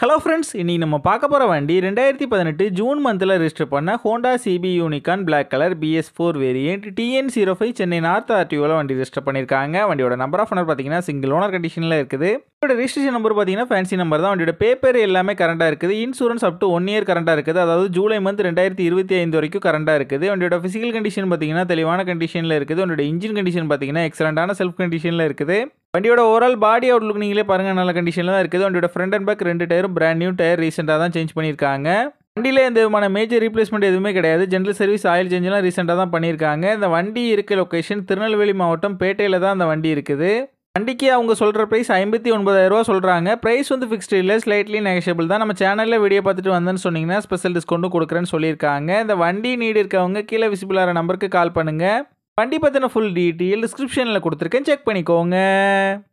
hello friends இன்றைக்கி நம்ம பார்க்க போகிற வண்டி ரெண்டாயிரத்தி பதினெட்டு ஜூன் மந்தில் ரிஜிஸ்டர் பண்ண Honda CB Unicorn black colour BS four variant TN zero five Chennai north ஆர்டிஓவில் வண்டி ரிஜிஸ்டர் பண்ணியிருக்காங்க வண்டியோட நம்பர் ஆஃப் ஓனர் பார்த்தீங்கன்னா சிங்கிள் ஓனர் கண்டிஷனில் இருக்குது வண்டியோட ரிஜிஸ்ட்ரேஷன் நம்பர் பார்த்தீங்கன்னா ஃபேன்சி நம்பர் தான் வண்டியோட பேப்பர் எல்லாமே கரண்டாக இருக்குது insurance up to one year கரண்டாக இருக்குது அதாவது ஜூலை மந்த் ரெண்டாயிரத்தி இருபத்தி ஐந்து வரைக்கும் கரண்டாக இருக்குது வண்டியோட ஃபிசிக்கல் கண்டிஷன் பார்த்தீங்கன்னா தெளிவான கண்டிஷனில் இருக்குது வண்டியோட இன்ஜின் கண்டிஷன் பார்த்தீங்கன்னா எக்ஸலண்டான செல்ஃப் கண்டிஷனில் இருக்குது வண்டியோட ஓவரால் பாடி அவுட் லுக் நீங்களே பாருங்கள் நல்ல கண்டிஷனில் தான் இருக்குது வண்டியோட ஃப்ரண்ட் அண்ட் பேக் ரெண்டு டயரும் பிராண்ட் நியூ டயர் ரீசெண்டாக தான் சேஞ்ச் பண்ணியிருக்காங்க வண்டியில் எந்த விதமான மேஜர் ரீப்ளேஸ்மெண்ட் எதுவுமே கிடையாது ஜென்ரல் சர்வீஸ் ஆயில் சேஞ்செலாம் ரீசெண்டாக தான் பண்ணியிருக்காங்க இந்த வண்டி இருக்க லொக்கேஷன் திருநெல்வேலி மாவட்டம் பேட்டையில் தான் அந்த வண்டி இருக்குது வண்டிக்கு அவங்க சொல்கிற ப்ரைஸ் ஐம்பத்தி ஒன்பதாயிரரூவா சொல்கிறாங்க ப்ரைஸ் வந்து ஃபிக்ஸ்டு இல்லை ஸ்லைட்லி நெகஷபிள் தான் நம்ம சேனலில் வீடியோ பார்த்துட்டு வந்தேன்னு சொன்னிங்கன்னா ஸ்பெஷல் டிஸ்கவுண்ட்டும் கொடுக்குறேன்னு சொல்லியிருக்காங்க இந்த வண்டி நீடு இருக்கவங்க கீழே விசிபிளாகிற நம்பருக்கு கால் பண்ணுங்கள் வண்டி பற்றின ஃபுல் டீட்டெயில் டிஸ்கிரிப்ஷனில் கொடுத்துருக்கேன் செக் பண்ணிக்கோங்க